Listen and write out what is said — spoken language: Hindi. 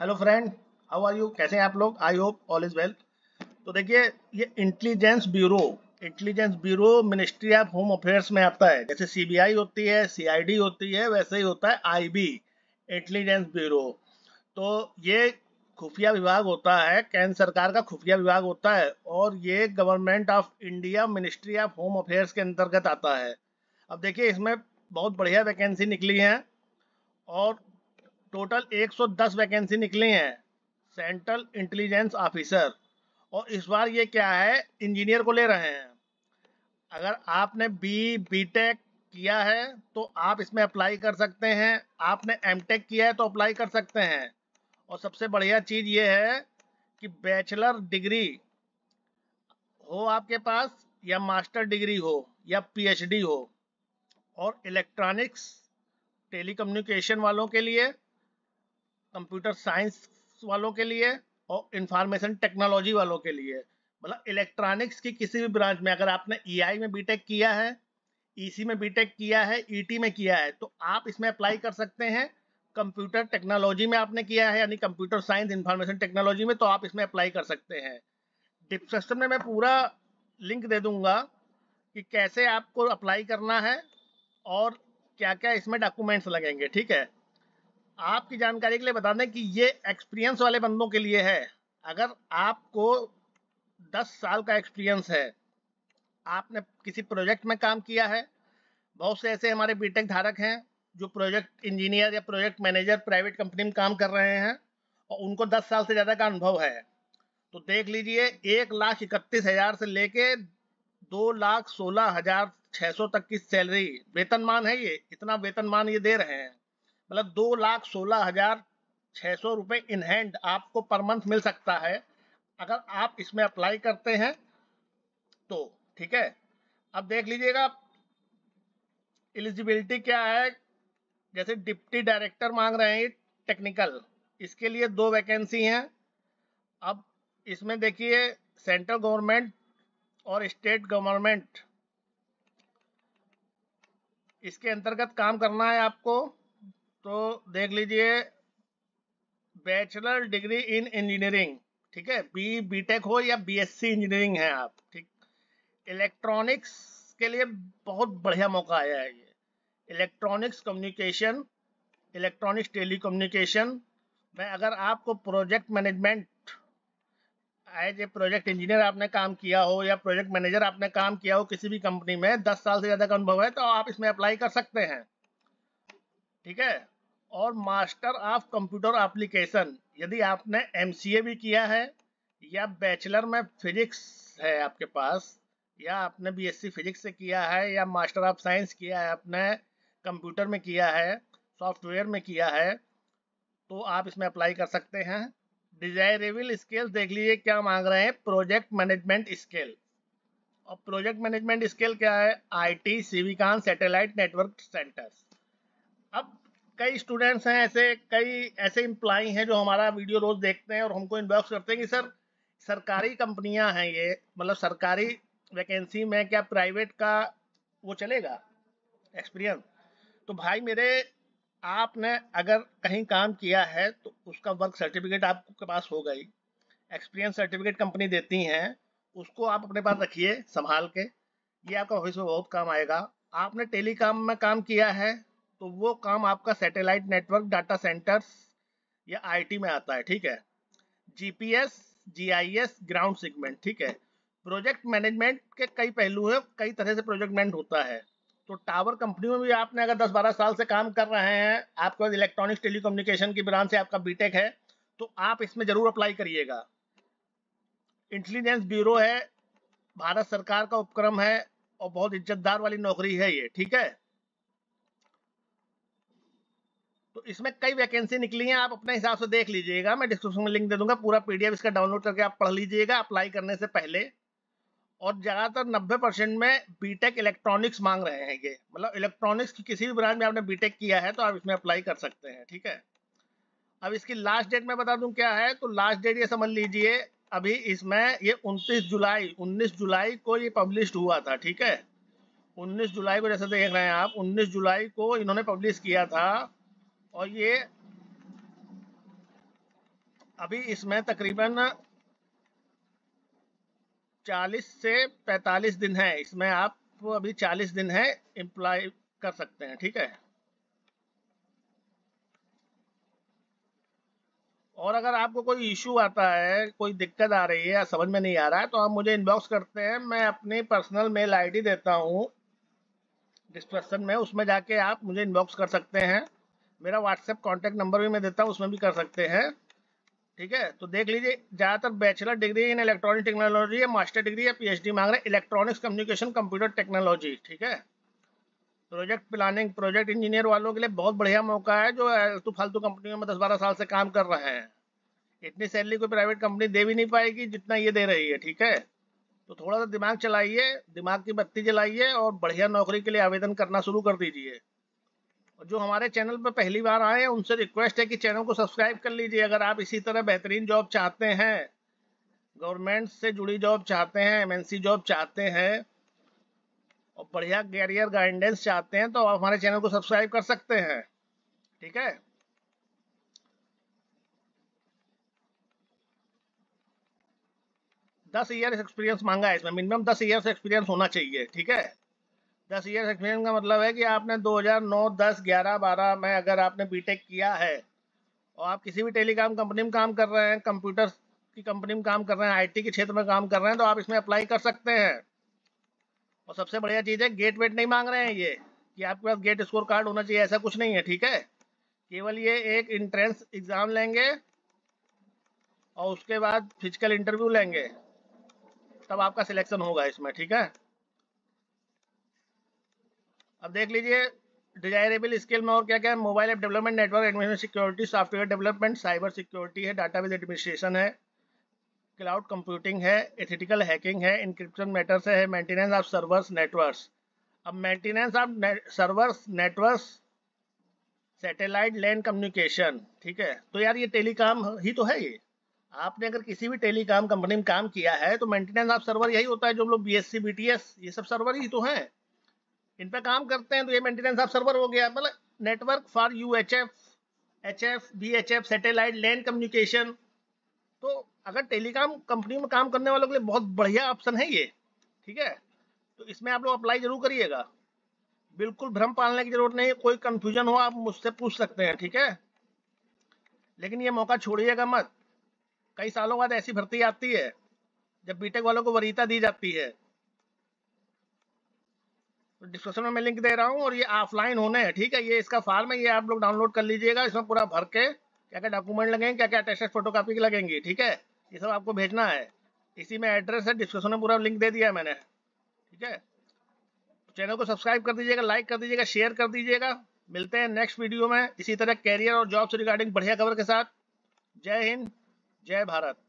hello friend how are you कैसे हैं आप लोग I hope all is well तो देखिए ये intelligence bureau intelligence bureau ministry of home affairs में आता है जैसे सीबीआई होती है सीआईडी होती है वैसे ही होता है आईबी इंटेलिजेंस ब्यूरो तो ये खुफिया विभाग होता है केंद्र सरकार का खुफिया विभाग होता है और ये government of India ministry of home affairs के अंतर्गत आता है अब देखिए इसमें बहुत बढ़िया वैकेंसी निकली है और टोटल 110 वैकेंसी निकली हैं सेंट्रल इंटेलिजेंस ऑफिसर और इस बार ये क्या है इंजीनियर को ले रहे हैं अगर आपने बी बीटेक किया है तो आप इसमें अप्लाई कर सकते हैं आपने एमटेक किया है तो अप्लाई कर सकते हैं और सबसे बढ़िया चीज़ ये है कि बैचलर डिग्री हो आपके पास या मास्टर डिग्री हो या पीएचडी हो और इलेक्ट्रॉनिक्स टेलीकम्युनिकेशन वालों के लिए कंप्यूटर साइंस वालों के लिए और इंफॉर्मेशन टेक्नोलॉजी वालों के लिए मतलब इलेक्ट्रॉनिक्स की किसी भी ब्रांच में अगर आपने ई e में बी किया है ई e में बी किया है ई e में किया है तो आप इसमें अप्लाई कर सकते हैं कंप्यूटर टेक्नोलॉजी में आपने किया है यानी कंप्यूटर साइंस इंफॉर्मेशन टेक्नोलॉजी में तो आप इसमें अप्लाई कर सकते हैं डिप सिस्टम में मैं पूरा लिंक दे दूंगा कि कैसे आपको अप्लाई करना है और क्या क्या इसमें डॉक्यूमेंट्स लगेंगे ठीक है आपकी जानकारी के लिए बता दें कि ये एक्सपीरियंस वाले बंदों के लिए है अगर आपको 10 साल का एक्सपीरियंस है आपने किसी प्रोजेक्ट में काम किया है बहुत से ऐसे हमारे बीटेक धारक हैं जो प्रोजेक्ट इंजीनियर या प्रोजेक्ट मैनेजर प्राइवेट कंपनी में काम कर रहे हैं और उनको 10 साल से ज़्यादा का अनुभव है तो देख लीजिए एक लाख इकतीस हज़ार से लेके दो लाख सोलह हज़ार छः सौ तक की सैलरी वेतनमान है ये इतना वेतनमान ये दे रहे हैं मतलब दो लाख सोलह हजार छः सौ रुपये इन हैंड आपको पर मंथ मिल सकता है अगर आप इसमें अप्लाई करते हैं तो ठीक है अब देख लीजिएगा एलिजिबिलिटी क्या है जैसे डिप्टी डायरेक्टर मांग रहे हैं टेक्निकल इसके लिए दो वैकेंसी हैं अब इसमें देखिए सेंट्रल गवर्नमेंट और स्टेट गवर्नमेंट इसके अंतर्गत काम करना है आपको तो देख लीजिए बैचलर डिग्री इन इंजीनियरिंग ठीक है बी बीटेक हो या बीएससी इंजीनियरिंग है आप ठीक इलेक्ट्रॉनिक्स के लिए बहुत बढ़िया मौका आया है ये electronics communication electronics telecommunication में अगर आपको project management as a project engineer आपने काम किया हो या प्रोजेक्ट मैनेजर आपने काम किया हो किसी भी कंपनी में दस साल से ज़्यादा का अनुभव है तो आप इसमें अप्लाई कर सकते हैं ठीक है और मास्टर ऑफ कंप्यूटर एप्लीकेशन यदि आपने एम भी किया है या बैचलर में फिजिक्स है आपके पास या आपने बीएससी फिजिक्स से किया है या मास्टर ऑफ साइंस किया है आपने कंप्यूटर में किया है सॉफ्टवेयर में किया है तो आप इसमें अप्लाई कर सकते हैं डिजायरेबल स्केल देख लीजिए क्या मांग रहे हैं प्रोजेक्ट मैनेजमेंट स्केल और प्रोजेक्ट मैनेजमेंट स्केल क्या है टी सीविकान सेटेलाइट नेटवर्क सेंटर्स अब कई स्टूडेंट्स हैं ऐसे कई ऐसे इम्प्लाई हैं जो हमारा वीडियो रोज देखते हैं और हमको इनबॉक्स करते हैं कि सर सरकारी कंपनियां हैं ये मतलब सरकारी वैकेंसी में क्या प्राइवेट का वो चलेगा एक्सपीरियंस तो भाई मेरे आपने अगर कहीं काम किया है तो उसका वर्क सर्टिफिकेट आपके पास हो गई एक्सपीरियंस सर्टिफिकेट कंपनी देती हैं उसको आप अपने पास रखिए संभाल के ये आपका भविष्य में बहुत काम आएगा आपने टेलीकॉम में काम किया है तो वो काम आपका सैटेलाइट नेटवर्क डाटा सेंटर्स या आईटी में आता है ठीक है जीपीएस जीआईएस ग्राउंड सेगमेंट ठीक है प्रोजेक्ट मैनेजमेंट के कई पहलू हैं कई तरह से प्रोजेक्ट मैनेज होता है तो टावर कंपनी में भी आपने अगर 10-12 साल से काम कर रहे हैं आपके पास इलेक्ट्रॉनिक्स टेलीकोम्युनिकेशन की ब्रांच से आपका बीटेक है तो आप इसमें जरूर अप्लाई करिएगा इंटेलिजेंस ब्यूरो है भारत सरकार का उपक्रम है और बहुत इज्जतदार वाली नौकरी है ये ठीक है तो इसमें कई वैकेंसी निकली हैं आप अपने हिसाब से देख लीजिएगा मैं डिस्क्रिप्शन में लिंक दे दूंगा पूरा पीडीएफ इसका डाउनलोड करके आप पढ़ लीजिएगा अप्लाई करने से पहले और ज़्यादातर 90 परसेंट में बीटेक इलेक्ट्रॉनिक्स मांग रहे हैं ये मतलब इलेक्ट्रॉनिक्स की किसी भी ब्रांच में आपने बीटेक किया है तो आप इसमें अप्लाई कर सकते हैं ठीक है अब इसकी लास्ट डेट मैं बता दूं क्या है तो लास्ट डेट ये समझ लीजिए अभी इसमें ये 29 जुलाई 19 जुलाई को ये पब्लिश हुआ था ठीक है 19 जुलाई को जैसे देख रहे हैं आप 19 जुलाई को इन्होंने पब्लिश किया था और ये अभी इसमें तकरीबन 40 से 45 दिन है इसमें आप अभी 40 दिन है इम्प्लाई कर सकते हैं ठीक है और अगर आपको कोई इशू आता है कोई दिक्कत आ रही है या समझ में नहीं आ रहा है तो आप मुझे इनबॉक्स करते हैं मैं अपनी पर्सनल मेल आईडी देता हूं डिस्क्रिप्शन में उसमें जाके आप मुझे इनबॉक्स कर सकते हैं मेरा व्हाट्सएप कॉन्टैक्ट नंबर भी मैं देता हूँ उसमें भी कर सकते हैं ठीक है तो देख लीजिए ज़्यादातर bachelor degree in electronic technology या मास्टर डिग्री या पीएचडी मांग रहे हैं इलेक्ट्रॉनिक्स कम्युनिकेशन कंप्यूटर टेक्नोलॉजी ठीक है प्रोजेक्ट प्लानिंग प्रोजेक्ट इंजीनियर वालों के लिए बहुत बढ़िया मौका है जो फालतू फालतू कंपनियों में दस बारह साल से काम कर रहे हैं इतनी सैलरी कोई प्राइवेट कंपनी दे भी नहीं पाएगी जितना ये दे रही है ठीक है तो थोड़ा सा दिमाग चलाइए दिमाग की बत्ती जलाइए और बढ़िया नौकरी के लिए आवेदन करना शुरू कर दीजिए जो हमारे चैनल पर पहली बार आए हैं उनसे रिक्वेस्ट है कि चैनल को सब्सक्राइब कर लीजिए अगर आप इसी तरह बेहतरीन जॉब चाहते हैं गवर्नमेंट से जुड़ी जॉब चाहते हैं एमएनसी जॉब चाहते हैं और बढ़िया कैरियर गाइडेंस चाहते हैं तो आप हमारे चैनल को सब्सक्राइब कर सकते हैं ठीक है दस ईयर एक्सपीरियंस मांगा है इसमें मिनिमम दस ईयर एक्सपीरियंस होना चाहिए ठीक है दस ईयर एक्सपीरियंस का मतलब है कि आपने 2009, 10, 11, 12 में अगर आपने बीटेक किया है और आप किसी भी टेलीकॉम कंपनी में काम कर रहे हैं कंप्यूटर की कंपनी में काम कर रहे हैं आईटी के क्षेत्र में काम कर रहे हैं तो आप इसमें अप्लाई कर सकते हैं और सबसे बढ़िया चीज़ है गेट वेट नहीं मांग रहे हैं ये कि आपके पास गेट स्कोर कार्ड होना चाहिए ऐसा कुछ नहीं है ठीक है केवल ये एक इंट्रेंस एग्ज़ाम लेंगे और उसके बाद फिजिकल इंटरव्यू लेंगे तब आपका सिलेक्शन होगा इसमें ठीक है अब देख लीजिए डिजायरेबल स्किल में और क्या क्या है mobile app development network administration security software development cyber security है डाटाबेस एडमिनिस्ट्रेशन है क्लाउड कंप्यूटिंग है एथिटिकल हैकिंग है इंक्रिप्शन मैटर्स है मेंटेनेंस ऑफ सर्वर्स नेटवर्क्स अब maintenance of servers networks satellite land communication ठीक है तो यार ये टेलीकॉम ही तो है ये आपने अगर किसी भी टेलीकॉम कंपनी में काम किया है तो मेंटेनेंस ऑफ सर्वर यही होता है जो हम लोग बी एस ये सब सर्वर ही तो हैं इन पर काम करते हैं तो ये मेंटेनेंस ऑफ सर्वर हो गया मतलब network for U H F H F B H F satellite land communication तो अगर टेलीकॉम कंपनी में काम करने वालों के लिए बहुत बढ़िया ऑप्शन है ये ठीक है तो इसमें आप लोग अप्लाई जरूर करिएगा बिल्कुल भ्रम पालने की जरूरत नहीं कोई कंफ्यूजन हो आप मुझसे पूछ सकते हैं ठीक है लेकिन ये मौका छोड़िएगा मत कई सालों बाद ऐसी भर्ती आती है जब बीटेक वालों को वरीता दी जाती है डिस्क्रिप्शन में मैं लिंक दे रहा हूँ और ये ऑफलाइन होने हैं ठीक है ये इसका फॉर्म है ये आप लोग डाउनलोड कर लीजिएगा इसमें पूरा भर के क्या क्या डॉक्यूमेंट लगेंगे क्या क्या अटेस्टेड फोटो कापी लगेंगी ठीक है ये सब आपको भेजना है इसी में एड्रेस है डिस्क्रिप्शन में पूरा लिंक दे दिया मैंने ठीक है चैनल को सब्सक्राइब कर दीजिएगा लाइक कर दीजिएगा शेयर कर दीजिएगा मिलते हैं नेक्स्ट वीडियो में इसी तरह कैरियर और जॉब से रिगार्डिंग बढ़िया खबर के साथ जय हिंद जय भारत